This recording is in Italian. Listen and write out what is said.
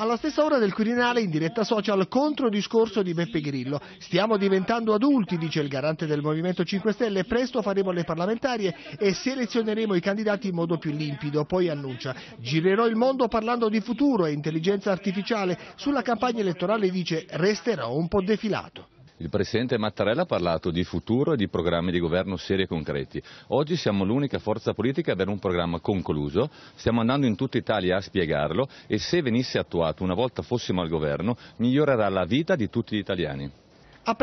Alla stessa ora del Quirinale, in diretta social, contro discorso di Beppe Grillo. Stiamo diventando adulti, dice il garante del Movimento 5 Stelle, presto faremo le parlamentarie e selezioneremo i candidati in modo più limpido. Poi annuncia, girerò il mondo parlando di futuro e intelligenza artificiale. Sulla campagna elettorale dice, resterò un po' defilato. Il Presidente Mattarella ha parlato di futuro e di programmi di governo seri e concreti. Oggi siamo l'unica forza politica ad avere un programma concluso, stiamo andando in tutta Italia a spiegarlo e se venisse attuato una volta fossimo al governo migliorerà la vita di tutti gli italiani.